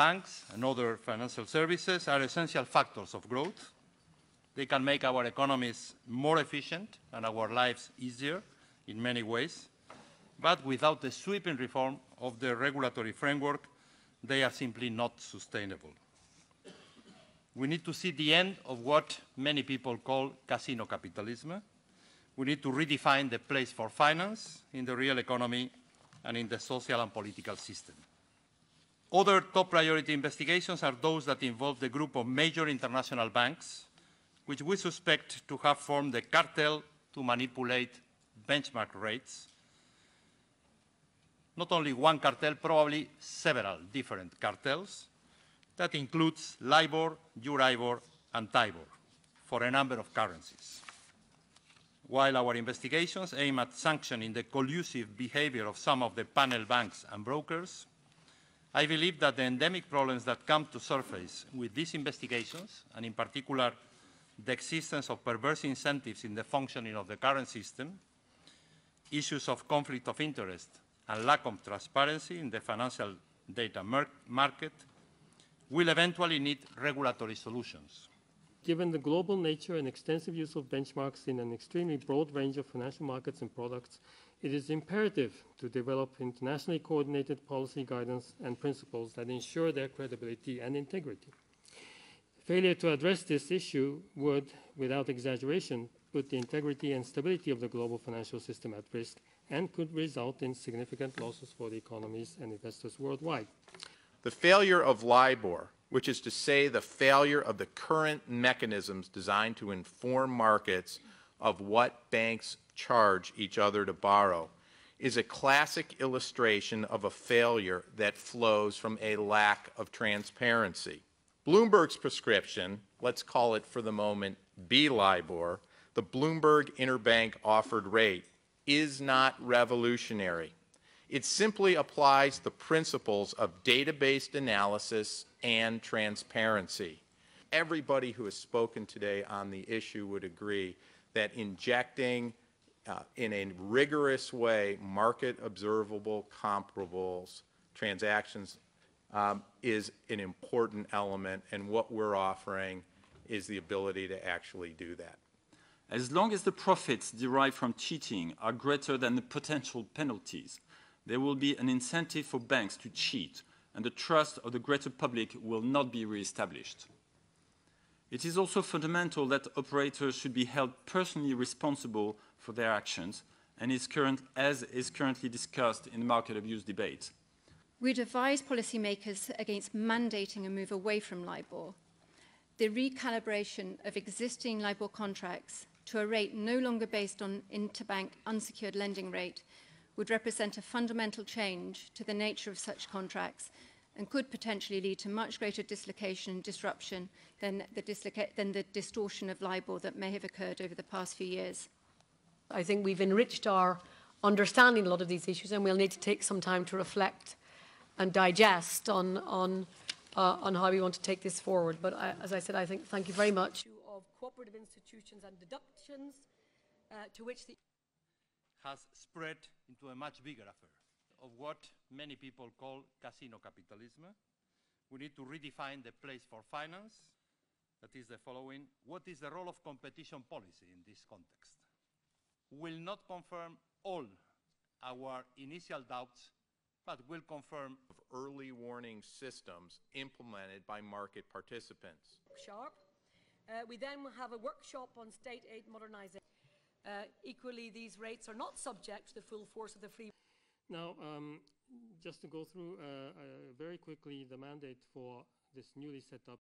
banks and other financial services are essential factors of growth. They can make our economies more efficient and our lives easier in many ways. But without the sweeping reform of the regulatory framework, they are simply not sustainable. We need to see the end of what many people call casino capitalism. We need to redefine the place for finance in the real economy and in the social and political system. Other top priority investigations are those that involve the group of major international banks, which we suspect to have formed the cartel to manipulate benchmark rates. Not only one cartel, probably several different cartels. That includes LIBOR, Euribor, and TIBOR for a number of currencies. While our investigations aim at sanctioning the collusive behavior of some of the panel banks and brokers, I believe that the endemic problems that come to surface with these investigations, and in particular the existence of perverse incentives in the functioning of the current system, issues of conflict of interest and lack of transparency in the financial data market, will eventually need regulatory solutions. Given the global nature and extensive use of benchmarks in an extremely broad range of financial markets and products, it is imperative to develop internationally coordinated policy guidance and principles that ensure their credibility and integrity. Failure to address this issue would, without exaggeration, put the integrity and stability of the global financial system at risk and could result in significant losses for the economies and investors worldwide. The failure of LIBOR, which is to say the failure of the current mechanisms designed to inform markets of what banks charge each other to borrow is a classic illustration of a failure that flows from a lack of transparency. Bloomberg's prescription, let's call it for the moment B LIBOR, the Bloomberg Interbank Offered Rate, is not revolutionary. It simply applies the principles of data-based analysis and transparency. Everybody who has spoken today on the issue would agree that injecting uh, in a rigorous way market observable comparables transactions um, is an important element, and what we're offering is the ability to actually do that. As long as the profits derived from cheating are greater than the potential penalties, there will be an incentive for banks to cheat, and the trust of the greater public will not be reestablished. It is also fundamental that operators should be held personally responsible for their actions, and is current, as is currently discussed in the market abuse debate. We'd advise policymakers against mandating a move away from LIBOR. The recalibration of existing LIBOR contracts to a rate no longer based on interbank unsecured lending rate would represent a fundamental change to the nature of such contracts and could potentially lead to much greater dislocation and disruption than the, than the distortion of libel that may have occurred over the past few years. I think we've enriched our understanding a lot of these issues and we'll need to take some time to reflect and digest on, on, uh, on how we want to take this forward. But I, as I said, I think thank you very much. ...of cooperative institutions and deductions uh, to which the... ...has spread into a much bigger affair of what many people call casino capitalism. We need to redefine the place for finance. That is the following. What is the role of competition policy in this context? Will not confirm all our initial doubts, but will confirm of early warning systems implemented by market participants. Sharp. Uh, we then will have a workshop on state aid modernization. Uh, equally, these rates are not subject to the full force of the free now, um, just to go through uh, uh, very quickly the mandate for this newly set up